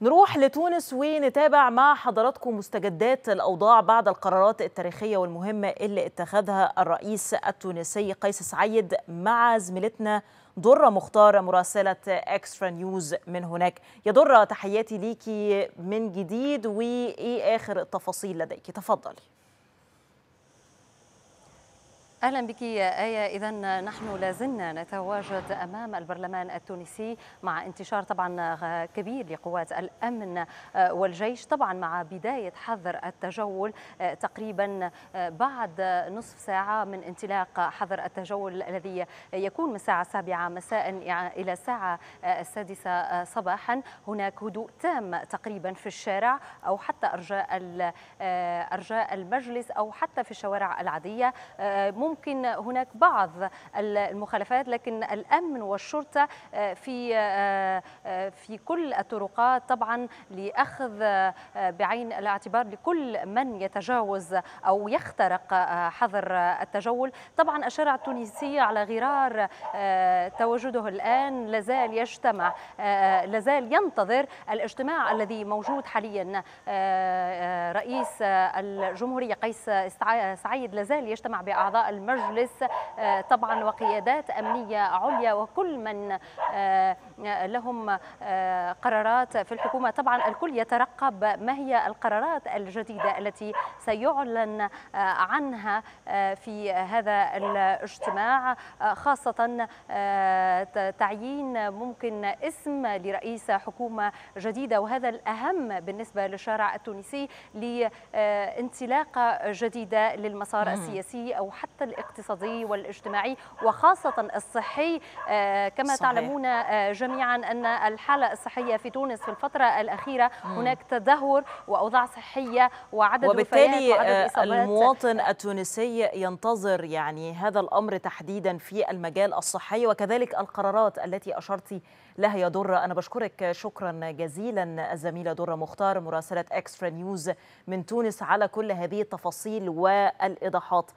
نروح لتونس ونتابع مع حضراتكم مستجدات الأوضاع بعد القرارات التاريخية والمهمة اللي اتخذها الرئيس التونسي قيس سعيد مع زميلتنا درة مختار مراسلة اكسترا نيوز من هناك يا درة تحياتي ليكي من جديد وإيه آخر التفاصيل لديك تفضلي اهلا بك يا ايه اذا نحن لازلنا نتواجد امام البرلمان التونسي مع انتشار طبعا كبير لقوات الامن والجيش طبعا مع بدايه حظر التجول آه، تقريبا آه، بعد نصف ساعه من انطلاق حظر التجول الذي يكون من الساعه السابعه مساء الى الساعه آه، السادسه صباحا هناك هدوء تام تقريبا في الشارع او حتى ارجاء ارجاء المجلس او حتى في الشوارع العاديه ممكن ممكن هناك بعض المخالفات لكن الأمن والشرطة آه، في آه، آه، في كل الطرقات طبعا لأخذ بعين الاعتبار لكل من يتجاوز أو يخترق حظر التجول طبعا الشارع التونسي على غرار تواجده الآن لازال يجتمع لازال ينتظر الاجتماع الذي موجود حاليا رئيس الجمهورية قيس سعيد لازال يجتمع بأعضاء المجلس آه، طبعا وقيادات أمنية عليا وكل من آه، لهم آه، قرارات في الحكومة طبعا الكل يترقب ما هي القرارات الجديدة التي سيعلن عنها في هذا الاجتماع خاصة تعيين ممكن اسم لرئيس حكومة جديدة وهذا الأهم بالنسبة للشارع التونسي لانطلاقة جديدة للمسار السياسي أو حتى الاقتصادي والاجتماعي وخاصة الصحي آه، كما صحيح. تعلمون آه، جميعا أن الحالة الصحية في تونس في الفترة الأخيرة مم. هناك تدهور وأوضاع صحية وعدد وبالتالي آه، وعدد المواطن التونسي ينتظر يعني هذا الأمر تحديدا في المجال الصحي وكذلك القرارات التي أشرت لها يا درة أنا بشكرك شكرا جزيلا الزميلة درة مختار مراسلة إكسترا نيوز من تونس على كل هذه التفاصيل والإيضاحات